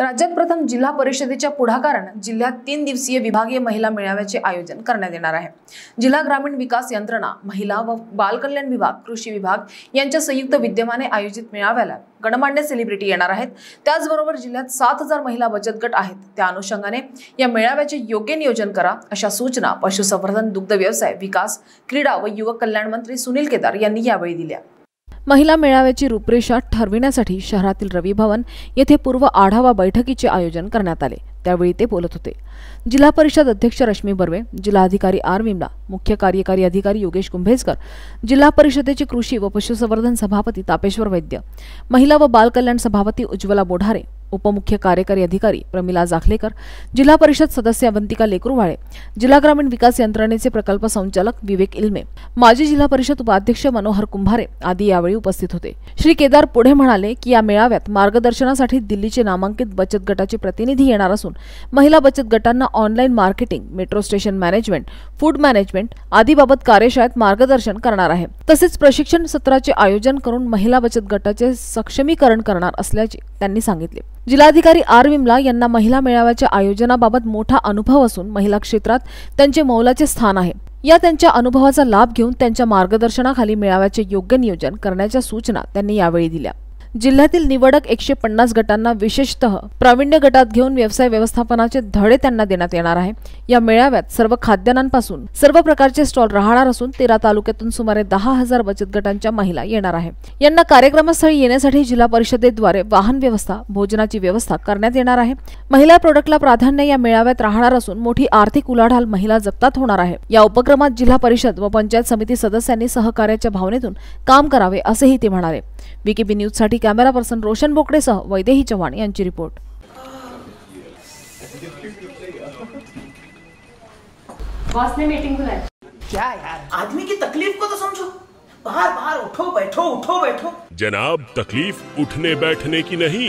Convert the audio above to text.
राज्यात प्रथम जिल्हा परिषदेच्या पुढाकारानं जिल्ह्यात तीन दिवसीय विभागीय महिला मेळाव्याचे आयोजन करण्यात येणार आहे जिल्हा ग्रामीण विकास यंत्रणा महिला व बालकल्याण विभाग कृषी विभाग यांच्या संयुक्त विद्यमाने आयोजित मेळाव्याला गणमान्य सेलिब्रिटी येणार आहेत त्याचबरोबर जिल्ह्यात सात हजार महिला बचत गट आहेत त्या अनुषंगाने या मेळाव्याचे योग्य नियोजन करा अशा सूचना पशुसंवर्धन दुग्ध व्यवसाय विकास क्रीडा व युवक कल्याण मंत्री सुनील केदार यांनी यावेळी दिल्या महिला मेळाव्याची रूपरेषा ठरविण्यासाठी शहरातील रवी भवन येथे पूर्व आढावा बैठकीचे आयोजन करण्यात आले त्यावेळी ते बोलत होते जिल्हा परिषद अध्यक्ष रश्मी बर्वे जिल्हाधिकारी आर विमला मुख्य कार्यकारी अधिकारी योगेश कुंभेजकर जिल्हा परिषदेचे कृषी व पशुसंवर्धन सभापती तापेश्वर वैद्य महिला व बालकल्याण सभापती उज्ज्वला बोढारे उपमुख्य कार्यकारी अधिकारी प्रमिला जाखलेकर जिल्हा परिषद सदस्य अवंतिका लेकरुवाळे जिल्हा ग्रामीण विकास यंत्रणेचे प्रकल्प संचालक विवेक इल्मे माजी जिल्हा परिषद उपाध्यक्ष मनोहर कुंभारे आदी यावेळी उपस्थित होते श्री केदार पुढे म्हणाले की या मेळाव्यात मार्गदर्शनासाठी दिल्लीचे नामांकित बचत गटाचे प्रतिनिधी येणार असून महिला बचत गटांना online marketing metro station management food management आदीबाबत कार्यशाळेत मार्गदर्शन करणार आहे तसेच प्रशिक्षण सत्राचे आयोजन करून महिला बचत गटाचे सक्षमीकरण करणार असल्याचे त्यांनी सांगितले जिल्हाधिकारी आर विमला यांना महिला मेळाव्याच्या आयोजनाबाबत मोठा अनुभव असून महिला क्षेत्रात त्यांचे मौलाचे स्थान आहे या त्यांच्या अनुभवाचा लाभ घेऊन त्यांच्या मार्गदर्शनाखाली मेळाव्याचे योग्य नियोजन करण्याच्या सूचना त्यांनी यावेळी दिल्या जिल्ह्यातील निवडक एकशे पन्नास गटांना विशेषतः प्रावीण्य गटात घेऊन व्यवसाय व्यवस्थापनाचे धडे त्यांना देण्यात येणार आहे या मेळाव्यात सर्व खाद्यान्नांपासून सर्व प्रकारचे स्टॉल राहणार असून तेरा तालुक्यातून सुमारे दहा हजार बचत गटांच्या महिला येणार आहे यांना कार्यक्रमस्थळी येण्यासाठी जिल्हा परिषदेद्वारे वाहन व्यवस्था भोजनाची व्यवस्था करण्यात येणार आहे महिला प्रोडक्टला प्राधान्य या मेळाव्यात राहणार असून मोठी आर्थिक उलाढाल महिला जप्तात होणार आहे या उपक्रमात जिल्हा परिषद व पंचायत समिती सदस्यांनी सहकार्याच्या भावनेतून काम करावे असेही ते म्हणाले विकेबी न्यूजसाठी कॅमेरा पर्सन रोशन बोकडेसह वैदेही चव्हाण रिपोर्ट बॉस ने मीटिंग बुलाई क्या यार आदमी की तकलीफ को तो समझो बाहर बाहर उठो बैठो उठो बैठो जनाब तकलीफ उठने बैठने की नहीं